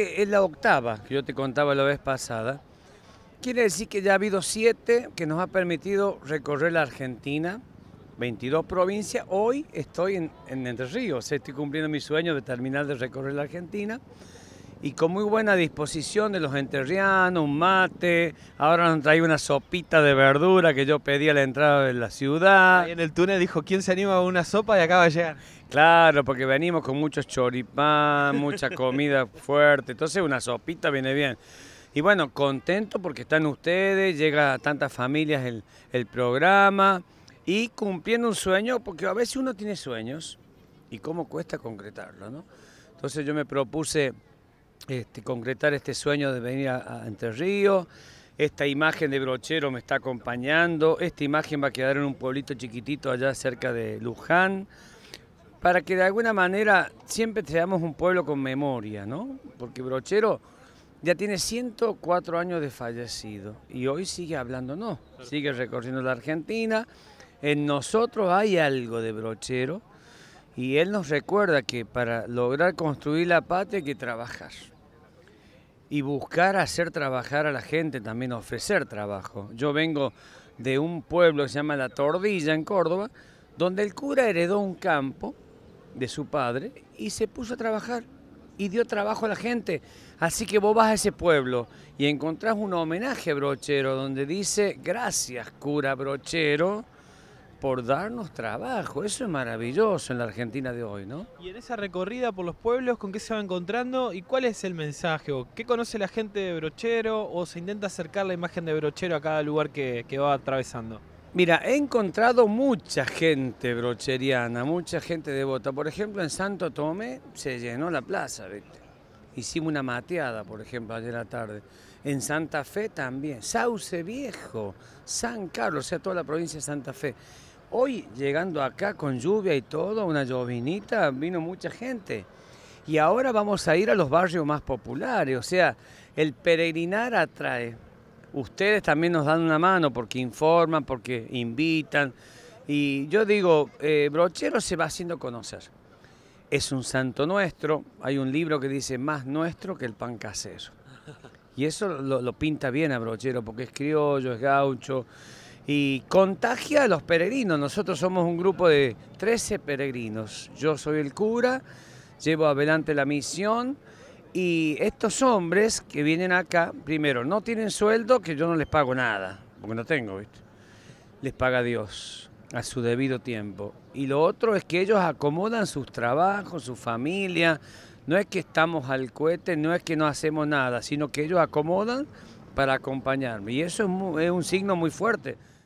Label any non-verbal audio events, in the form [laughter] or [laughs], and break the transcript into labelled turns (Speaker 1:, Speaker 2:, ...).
Speaker 1: es la octava que yo te contaba la vez pasada. Quiere decir que ya ha habido siete que nos ha permitido recorrer la Argentina, 22 provincias. Hoy estoy en, en Entre Ríos, estoy cumpliendo mi sueño de terminar de recorrer la Argentina y con muy buena disposición de los enterrianos, un mate, ahora nos trae una sopita de verdura que yo pedí a la entrada de la ciudad. Y en el túnel dijo, ¿quién se anima a una sopa y acaba de llegar? Claro, porque venimos con muchos choripán, mucha [laughs] comida fuerte, entonces una sopita viene bien. Y bueno, contento porque están ustedes, llega a tantas familias el, el programa y cumpliendo un sueño, porque a veces uno tiene sueños y cómo cuesta concretarlo, ¿no? Entonces yo me propuse este, concretar este sueño de venir a, Entre Ríos. Esta imagen de brochero me está acompañando. Esta imagen va a quedar en un pueblito chiquitito allá cerca de Luján. Para que de alguna manera siempre seamos un pueblo con memoria, ¿no? Porque brochero ya tiene 104 años de fallecido y hoy sigue hablando, sigue recorriendo la Argentina. En nosotros hay algo de brochero y él nos recuerda que para lograr construir la patria hay que trabajar y buscar hacer trabajar a la gente, también ofrecer trabajo. Yo vengo de un pueblo que se llama La Tordilla en Córdoba, donde el cura heredó un campo de su padre y se puso a trabajar y dio trabajo a la gente. Así que vos vas a ese pueblo y encontrás un homenaje brochero donde dice, gracias cura brochero, por darnos trabajo. Eso es maravilloso en la Argentina de hoy, ¿no? Y en esa recorrida por los pueblos, ¿con qué se va encontrando y cuál es el mensaje? ¿Qué conoce la gente de Brochero o se intenta acercar la imagen de Brochero a cada lugar que, va atravesando? Mira, he encontrado mucha gente brocheriana, mucha gente devota. Por ejemplo, en Santo Tomé se llenó la plaza, ¿viste? Hicimos una mateada, por ejemplo, ayer a la tarde. En Santa Fe también, Sauce Viejo, San Carlos, o sea, toda la provincia de Santa Fe. Hoy, llegando acá con lluvia y todo, una llovinita, vino mucha gente. Y ahora vamos a ir a los barrios más populares, o sea, el peregrinar atrae. Ustedes también nos dan una mano porque informan, porque invitan. Y yo digo, eh, Brochero se va haciendo conocer. Es un santo nuestro, hay un libro que dice más nuestro que el pan casero. Y eso lo, lo pinta bien a Brochero porque es criollo, es gaucho, y contagia a los peregrinos. Nosotros somos un grupo de 13 peregrinos. Yo soy el cura, llevo adelante la misión y estos hombres que vienen acá, primero, no tienen sueldo, que yo no les pago nada, porque no tengo, ¿viste? Les paga Dios a su debido tiempo. Y lo otro es que ellos acomodan sus trabajos, su familia. No es que estamos al cohete, no es que no hacemos nada, sino que ellos acomodan para acompañarme. Y eso es, es un signo muy fuerte.